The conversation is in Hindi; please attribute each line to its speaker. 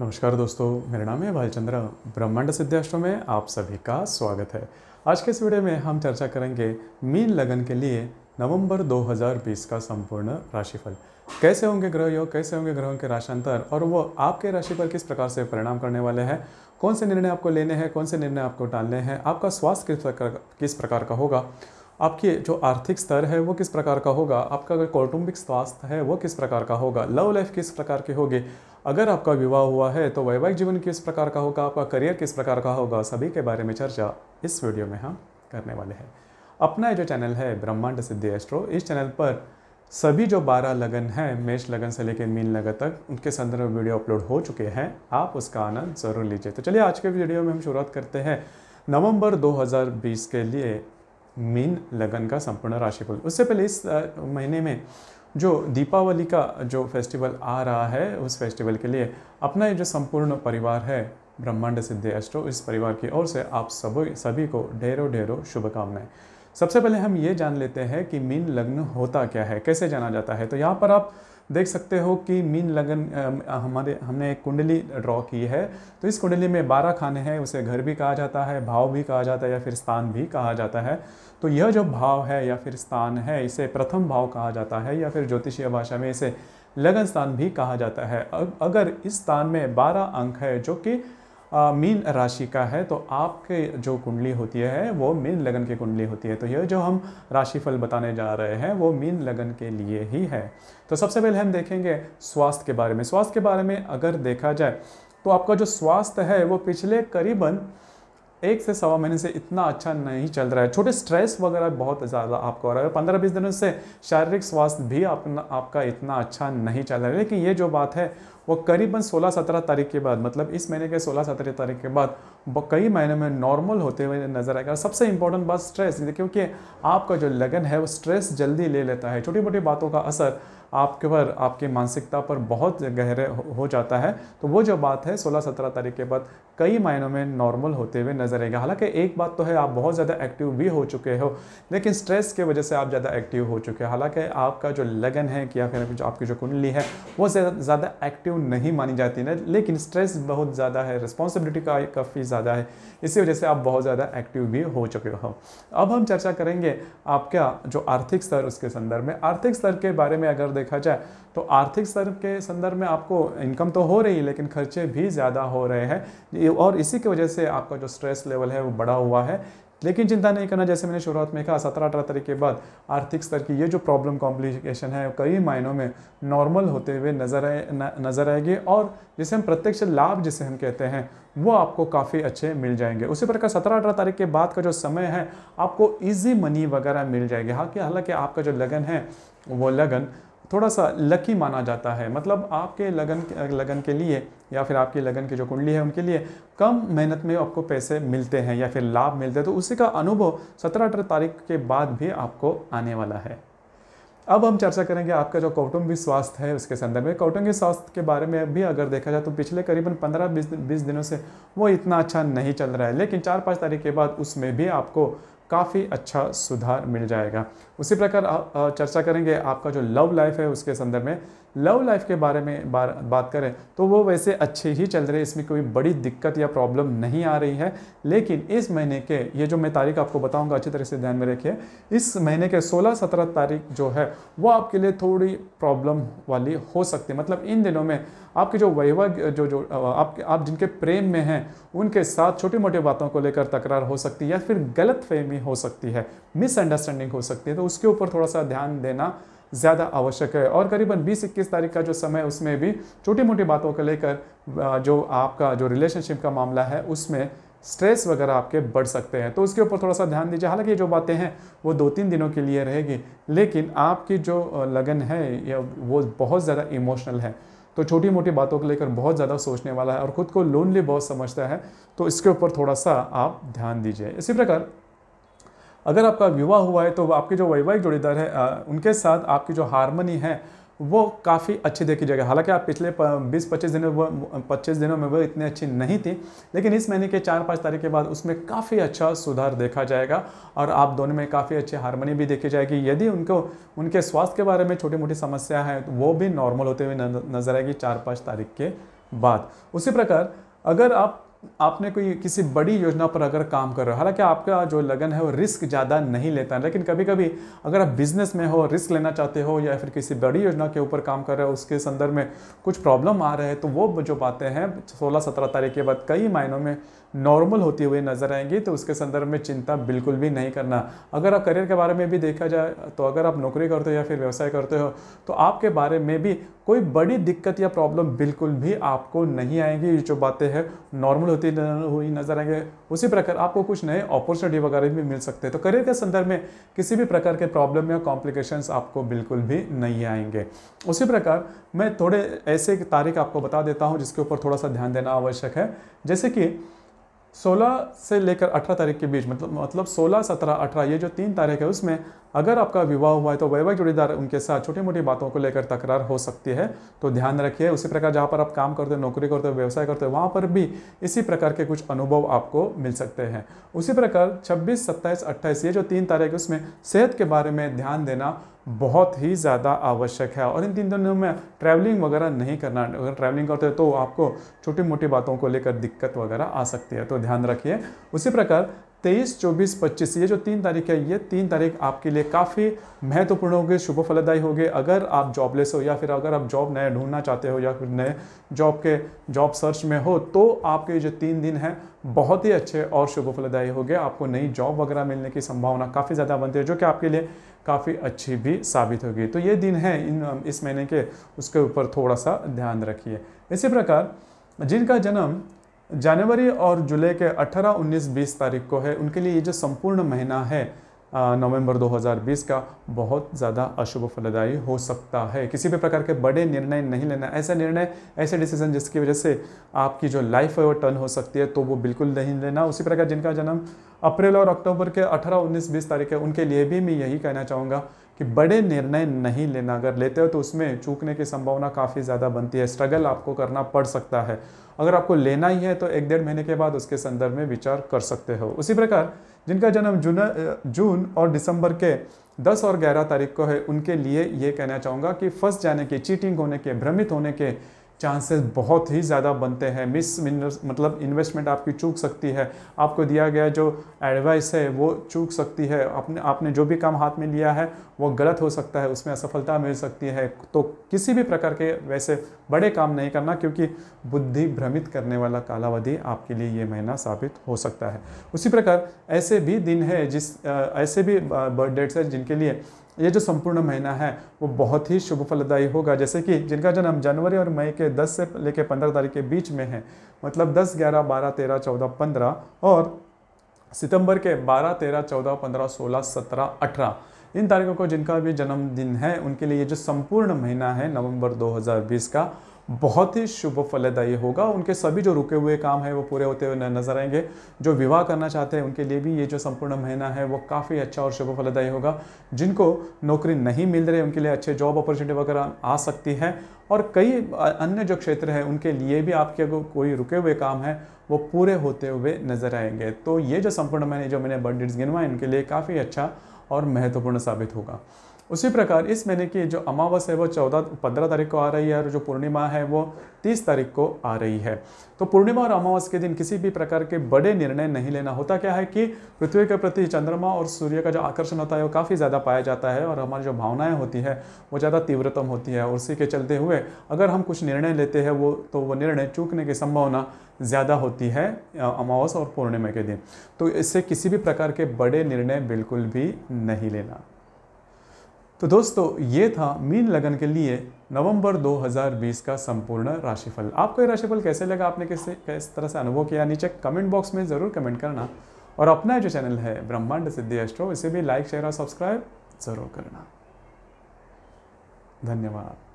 Speaker 1: नमस्कार दोस्तों मेरा नाम है भालचंद्र ब्रह्मांड सिद्धाश्रम में आप सभी का स्वागत है आज के इस वीडियो में हम चर्चा करेंगे मीन लगन के लिए नवंबर 2020 का संपूर्ण राशिफल कैसे होंगे ग्रह योग कैसे होंगे ग्रहों के राशांतर और वो आपके राशि पर किस प्रकार से परिणाम करने वाले हैं कौन से निर्णय आपको लेने हैं कौन से निर्णय आपको टालने हैं आपका स्वास्थ्य किस प्रकार किस प्रकार का होगा आपके जो आर्थिक स्तर है वो किस प्रकार का होगा आपका कौटुंबिक स्वास्थ्य है वो किस प्रकार का होगा लव लाइफ किस प्रकार की होगी अगर आपका विवाह हुआ है तो वैवाहिक जीवन किस प्रकार का होगा आपका करियर किस प्रकार का होगा सभी के बारे में चर्चा इस वीडियो में हम करने वाले हैं अपना जो चैनल है ब्रह्मांड सिद्धि एस्ट्रो इस चैनल पर सभी जो बारह लगन हैं मेष लगन से लेकर मीन लगन तक उनके संदर्भ में वीडियो अपलोड हो चुके हैं आप उसका आनंद ज़रूर लीजिए तो चलिए आज के वीडियो में हम शुरुआत करते हैं नवंबर 2020 के लिए मीन लगन का संपूर्ण राशिफल उससे पहले इस महीने में जो दीपावली का जो फेस्टिवल आ रहा है उस फेस्टिवल के लिए अपना ये जो संपूर्ण परिवार है ब्रह्मांड सिद्धि एस्ट्रो इस परिवार की ओर से आप सभी सभी को ढेरों ढेरों शुभकामनाएं सबसे पहले हम ये जान लेते हैं कि मीन लग्न होता क्या है कैसे जाना जाता है तो यहाँ पर आप देख सकते हो कि मीन लगन हमारे हमने एक कुंडली ड्रॉ की है तो इस कुंडली में बारह खाने हैं उसे घर भी कहा जाता है भाव भी कहा जाता है या फिर स्थान भी कहा जाता है तो यह जो भाव है या फिर स्थान है इसे प्रथम भाव कहा जाता है या फिर ज्योतिषीय भाषा में इसे लगन स्थान भी कहा जाता है अगर इस स्थान में बारह अंक है जो कि मीन राशि का है तो आपके जो कुंडली होती है वो मीन लगन की कुंडली होती है तो यह जो हम राशिफल बताने जा रहे हैं वो मीन लगन के लिए ही है तो सबसे पहले हम देखेंगे स्वास्थ्य के बारे में स्वास्थ्य के बारे में अगर देखा जाए तो आपका जो स्वास्थ्य है वो पिछले करीबन एक से सवा महीने से इतना अच्छा नहीं चल रहा है छोटे स्ट्रेस वगैरह बहुत ज़्यादा आपको हो रहा है पंद्रह बीस दिनों से शारीरिक स्वास्थ्य भी अपना आपका इतना अच्छा नहीं चल रहा है लेकिन ये जो बात है वो करीबन 16-17 तारीख के बाद मतलब इस महीने के 16-17 तारीख के बाद कई महीनों में नॉर्मल होते हुए नज़र आएगा सबसे इंपॉर्टेंट बात स्ट्रेस क्योंकि आपका जो लगन है वो स्ट्रेस जल्दी ले लेता है छोटी मोटी बातों का असर आपके पर आपकी मानसिकता पर बहुत गहरे हो जाता है तो वो जो बात है सोलह सत्रह तारीख के बाद कई मायनों में नॉर्मल होते हुए नजर आएगा हालांकि एक बात तो है आप बहुत ज़्यादा एक्टिव भी हो चुके हो लेकिन स्ट्रेस के वजह से आप ज़्यादा एक्टिव हो चुके हैं हालांकि आपका जो लगन है या फिर आपकी जो कुंडली है वो ज़्यादा एक्टिव नहीं मानी जाती ना लेकिन स्ट्रेस बहुत ज़्यादा है रिस्पॉन्सिबिलिटी का काफ़ी ज़्यादा है इसी वजह से आप बहुत ज़्यादा एक्टिव भी हो चुके हो अब हम चर्चा करेंगे आपका जो आर्थिक स्तर उसके संदर्भ में आर्थिक स्तर के बारे में अगर देखा जाए तो आर्थिक स्तर के संदर्भ में आपको इनकम तो हो रही है लेकिन खर्चे भी ज़्यादा हो रहे हैं और इसी की वजह से आपका जो स्ट्रेस लेवल है वो बढ़ा हुआ है लेकिन चिंता नहीं करना जैसे मैंने शुरुआत में कहा सत्रह अठारह तारीख के बाद आर्थिक स्तर की ये जो प्रॉब्लम कॉम्प्लिकेशन है कई मायनों में नॉर्मल होते हुए नज़र आए नज़र आएगी और जिसे हम प्रत्यक्ष लाभ जिसे हम कहते हैं वो आपको काफ़ी अच्छे मिल जाएंगे उसी प्रकार सत्रह अठारह तारीख के बाद का जो समय है आपको ईजी मनी वगैरह मिल जाएगी हाँ हालांकि आपका जो लगन है वो लगन थोड़ा सा लकी माना जाता है मतलब आपके लगन लगन के लिए या फिर आपकी लगन की जो कुंडली है उनके लिए कम मेहनत में आपको पैसे मिलते हैं या फिर लाभ मिलते हैं तो उसी का अनुभव सत्रह अठारह तारीख के बाद भी आपको आने वाला है अब हम चर्चा करेंगे आपका जो कौटुंबिक स्वास्थ्य है उसके संदर्भ में कौटुंबिक स्वास्थ्य के बारे में भी अगर देखा जाए तो पिछले करीबन बीस बीस दिनों से वो इतना अच्छा नहीं चल रहा है लेकिन चार पाँच तारीख के बाद उसमें भी आपको काफ़ी अच्छा सुधार मिल जाएगा उसी प्रकार चर्चा करेंगे आपका जो लव लाइफ है उसके संदर्भ में लव लाइफ के बारे में बार, बात करें तो वो वैसे अच्छे ही चल रहे हैं इसमें कोई बड़ी दिक्कत या प्रॉब्लम नहीं आ रही है लेकिन इस महीने के ये जो मैं तारीख आपको बताऊंगा अच्छी तरह से ध्यान में रखिए इस महीने के 16-17 तारीख जो है वो आपके लिए थोड़ी प्रॉब्लम वाली हो सकती है मतलब इन दिनों में आपके जो वैवाहिक जो जो आप आप जिनके प्रेम में हैं उनके साथ छोटी मोटी बातों को लेकर तकरार हो सकती है या फिर गलत फहमी हो सकती है मिसअंडरस्टैंडिंग हो सकती है तो उसके ऊपर थोड़ा सा ध्यान देना ज़्यादा आवश्यक है और करीबन बीस इक्कीस तारीख का जो समय उसमें भी छोटी मोटी बातों को लेकर जो आपका जो रिलेशनशिप का मामला है उसमें स्ट्रेस वगैरह आपके बढ़ सकते हैं तो उसके ऊपर थोड़ा सा ध्यान दीजिए हालांकि ये जो बातें हैं वो दो तीन दिनों के लिए रहेगी लेकिन आपकी जो लगन है या वो बहुत ज़्यादा इमोशनल है तो छोटी मोटी बातों को लेकर बहुत ज़्यादा सोचने वाला है और ख़ुद को लोनली बहुत समझता है तो इसके ऊपर थोड़ा सा आप ध्यान दीजिए इसी प्रकार अगर आपका विवाह हुआ है तो आपके जो वैवाहिक जोड़ीदार है उनके साथ आपकी जो हारमोनी है वो काफ़ी अच्छी देखी जाएगी हालांकि आप पिछले 20-25 दिनों वो 25 दिनों में वो इतनी अच्छी नहीं थी लेकिन इस महीने के चार पाँच तारीख के बाद उसमें काफ़ी अच्छा सुधार देखा जाएगा और आप दोनों में काफ़ी अच्छी हारमोनी भी देखी जाएगी यदि उनको उनके स्वास्थ्य के बारे में छोटी मोटी समस्या है तो वो भी नॉर्मल होते हुए नजर आएगी चार पाँच तारीख के बाद उसी प्रकार अगर आप आपने कोई किसी बड़ी योजना पर अगर काम कर रहे हो हालांकि आपका जो लगन है वो रिस्क ज़्यादा नहीं लेता है लेकिन कभी कभी अगर आप बिजनेस में हो रिस्क लेना चाहते हो या फिर किसी बड़ी योजना के ऊपर काम कर रहे हो उसके संदर्भ में कुछ प्रॉब्लम आ रहे हैं तो वो जो बातें हैं सोलह सत्रह तारीख के बाद कई मायनों में नॉर्मल होती हुई नज़र आएंगी तो उसके संदर्भ में चिंता बिल्कुल भी नहीं करना अगर आप करियर के बारे में भी देखा जाए तो अगर आप नौकरी करते हो या फिर व्यवसाय करते हो तो आपके बारे में भी कोई बड़ी दिक्कत या प्रॉब्लम बिल्कुल भी आपको नहीं आएंगी ये जो बातें हैं नॉर्मल होती हुई नजर आएंगे उसी प्रकार आपको कुछ नए अपॉर्चुनिटी वगैरह भी मिल सकते हैं तो करियर के संदर्भ में किसी भी प्रकार के प्रॉब्लम या कॉम्प्लिकेशंस आपको बिल्कुल भी नहीं आएंगे उसी प्रकार मैं थोड़े ऐसे तारीख आपको बता देता हूँ जिसके ऊपर थोड़ा सा ध्यान देना आवश्यक है जैसे कि 16 से लेकर 18 तारीख के बीच मतलब मतलब 16, 17, 18 ये जो तीन तारीख है उसमें अगर आपका विवाह हुआ है तो वैवाहिक जोड़ीदार उनके साथ छोटी मोटी बातों को लेकर तकरार हो सकती है तो ध्यान रखिए उसी प्रकार जहाँ पर आप काम करते हो नौकरी करते हो व्यवसाय करते हो वहाँ पर भी इसी प्रकार के कुछ अनुभव आपको मिल सकते हैं उसी प्रकार छब्बीस सत्ताईस अट्ठाईस ये जो तीन तारीख है उसमें सेहत के बारे में ध्यान देना बहुत ही ज़्यादा आवश्यक है और इन तीन दिनों में ट्रैवलिंग वगैरह नहीं करना अगर ट्रैवलिंग करते हो तो आपको छोटी मोटी बातों को लेकर दिक्कत वगैरह आ सकती है तो ध्यान रखिए उसी प्रकार तेईस चौबीस पच्चीस ये जो तीन तारीख है ये तीन तारीख आपके लिए काफ़ी महत्वपूर्ण होगी शुभ फलदायी होगी अगर आप जॉबलेस हो या फिर अगर आप जॉब नए ढूंढना चाहते हो या फिर नए जॉब के जॉब सर्च में हो तो आपके जो तीन दिन हैं बहुत ही अच्छे और शुभ फलदायी होंगे आपको नई जॉब वगैरह मिलने की संभावना काफ़ी ज़्यादा बनती है जो कि आपके लिए काफ़ी अच्छी भी साबित होगी तो ये दिन है इन इस महीने के उसके ऊपर थोड़ा सा ध्यान रखिए इसी प्रकार जिनका जन्म जनवरी और जुलाई के 18, 19, 20 तारीख को है उनके लिए ये जो संपूर्ण महीना है नवंबर 2020 का बहुत ज़्यादा अशुभ फलदायी हो सकता है किसी भी प्रकार के बड़े निर्णय नहीं लेना ऐसा निर्णय ऐसे डिसीजन जिसकी वजह से आपकी जो लाइफ है वो टर्न हो सकती है तो वो बिल्कुल नहीं लेना उसी प्रकार जिनका जन्म अप्रैल और अक्टूबर के 18, 19, 20 तारीख है उनके लिए भी मैं यही कहना चाहूँगा कि बड़े निर्णय नहीं लेना अगर लेते हो तो उसमें चूकने की संभावना काफ़ी ज़्यादा बनती है स्ट्रगल आपको करना पड़ सकता है अगर आपको लेना ही है तो एक डेढ़ महीने के बाद उसके संदर्भ में विचार कर सकते हो उसी प्रकार जिनका जन्म जून जून और दिसंबर के 10 और 11 तारीख को है उनके लिए ये कहना चाहूँगा कि फंस जाने के चीटिंग होने के भ्रमित होने के चांसेस बहुत ही ज़्यादा बनते हैं मिस मतलब इन्वेस्टमेंट आपकी चूक सकती है आपको दिया गया जो एडवाइस है वो चूक सकती है आपने आपने जो भी काम हाथ में लिया है वो गलत हो सकता है उसमें असफलता मिल सकती है तो किसी भी प्रकार के वैसे बड़े काम नहीं करना क्योंकि बुद्धि भ्रमित करने वाला कालावधि आपके लिए ये महीना साबित हो सकता है उसी प्रकार ऐसे भी दिन है जिस ऐसे भी बर्थडेट्स हैं जिनके लिए ये जो संपूर्ण महीना है वो बहुत ही शुभ फलदायी होगा जैसे कि जिनका जन्म जनवरी और मई के 10 से लेकर 15 तारीख के बीच में है मतलब 10, 11, 12, 13, 14, 15 और सितंबर के 12, 13, 14, 15, 16, 17, 18 इन तारीखों को जिनका भी जन्मदिन है उनके लिए ये जो संपूर्ण महीना है नवंबर 2020 का बहुत ही शुभ फलदायी होगा उनके सभी जो रुके हुए काम है वो पूरे होते हुए नजर आएंगे जो विवाह करना चाहते हैं उनके लिए भी ये जो संपूर्ण महीना है वो काफ़ी अच्छा और शुभ फलदायी होगा जिनको नौकरी नहीं मिल रही उनके लिए अच्छे जॉब अपॉर्चुनिटी वगैरह आ सकती है और कई अन्य जो क्षेत्र हैं उनके लिए भी आपके अगर कोई रुके हुए काम है वो पूरे होते हुए नजर आएंगे तो ये जो संपूर्ण महीने जो मैंने बर्थ डेट्स इनके लिए काफ़ी अच्छा और महत्वपूर्ण साबित होगा उसी प्रकार इस महीने की जो अमावस है वो चौदह पंद्रह तारीख को आ रही है और जो पूर्णिमा है वो तीस तारीख को आ रही है तो पूर्णिमा और अमावस के दिन किसी भी प्रकार के बड़े निर्णय नहीं लेना होता क्या है कि पृथ्वी के प्रति चंद्रमा और सूर्य का जो आकर्षण होता है वो काफ़ी ज़्यादा पाया जाता है और हमारी जो भावनाएँ होती है वो ज़्यादा तीव्रतम होती है और उसी के चलते हुए अगर हम कुछ निर्णय लेते हैं वो तो वो निर्णय चूकने की संभावना ज़्यादा होती है अमावस और पूर्णिमा के दिन तो इससे किसी भी प्रकार के बड़े निर्णय बिल्कुल भी नहीं लेना तो दोस्तों ये था मीन लगन के लिए नवंबर 2020 का संपूर्ण राशिफल आपको ये राशिफल कैसे लगा आपने किससे किस तरह से अनुभव किया नीचे कमेंट बॉक्स में ज़रूर कमेंट करना और अपना जो चैनल है ब्रह्मांड सिद्धि एस्ट्रो इसे भी लाइक शेयर और सब्सक्राइब ज़रूर करना धन्यवाद